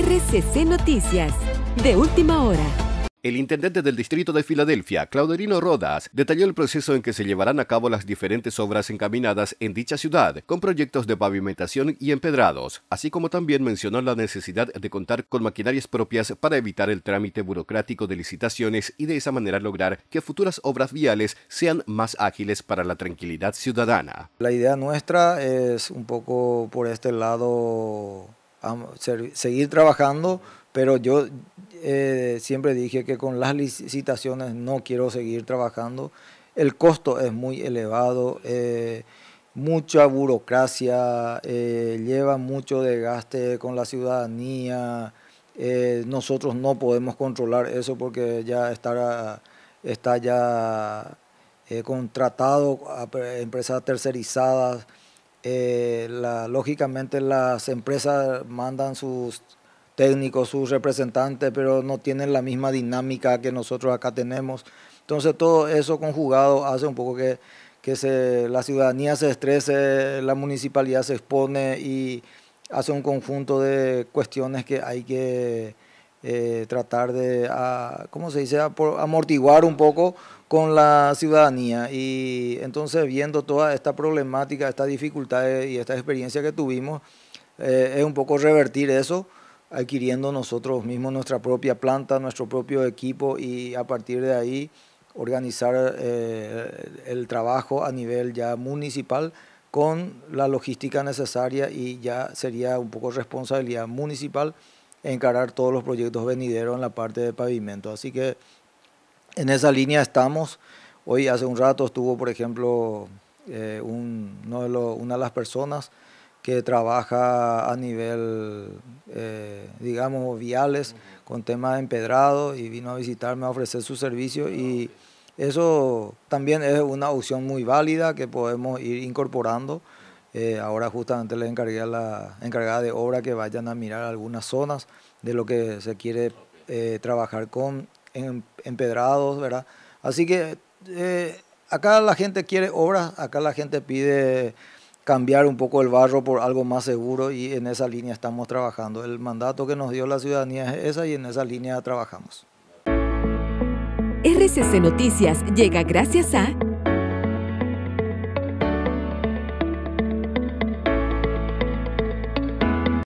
RCC Noticias, de última hora. El intendente del distrito de Filadelfia, Clauderino Rodas, detalló el proceso en que se llevarán a cabo las diferentes obras encaminadas en dicha ciudad, con proyectos de pavimentación y empedrados, así como también mencionó la necesidad de contar con maquinarias propias para evitar el trámite burocrático de licitaciones y de esa manera lograr que futuras obras viales sean más ágiles para la tranquilidad ciudadana. La idea nuestra es un poco por este lado seguir trabajando, pero yo eh, siempre dije que con las licitaciones no quiero seguir trabajando. El costo es muy elevado, eh, mucha burocracia, eh, lleva mucho desgaste con la ciudadanía. nosotros no podemos controlar eso porque ya está ya contratado a empresas tercerizadas. Eh, la, lógicamente las empresas mandan sus técnicos, sus representantes, pero no tienen la misma dinámica que nosotros acá tenemos. Entonces todo eso conjugado hace un poco que, que se, la ciudadanía se estrese, la municipalidad se expone y hace un conjunto de cuestiones que hay que eh, tratar de, a, ¿cómo se dice?, amortiguar un poco con la ciudadanía. Y entonces viendo toda esta problemática, estas dificultades eh, y esta experiencia que tuvimos, eh, es un poco revertir eso adquiriendo nosotros mismos nuestra propia planta, nuestro propio equipo y a partir de ahí organizar el trabajo a nivel ya municipal con la logística necesaria y ya sería un poco responsabilidad municipal encarar todos los proyectos venideros en la parte de pavimento. Así que en esa línea estamos. Hoy hace un rato estuvo, por ejemplo, eh, una de las personas que trabaja a nivel, eh, digamos, viales, con temas de empedrado, y vino a visitarme a ofrecer su servicio. Y ah, eso también es una opción muy válida que podemos ir incorporando eh, ahora justamente les encargué a la encargada de obra que vayan a mirar algunas zonas de lo que se quiere eh, trabajar con em, empedrados, ¿verdad? Así que eh, acá la gente quiere obras, acá la gente pide cambiar un poco el barro por algo más seguro y en esa línea estamos trabajando. El mandato que nos dio la ciudadanía es esa y en esa línea trabajamos. RCC Noticias llega gracias a...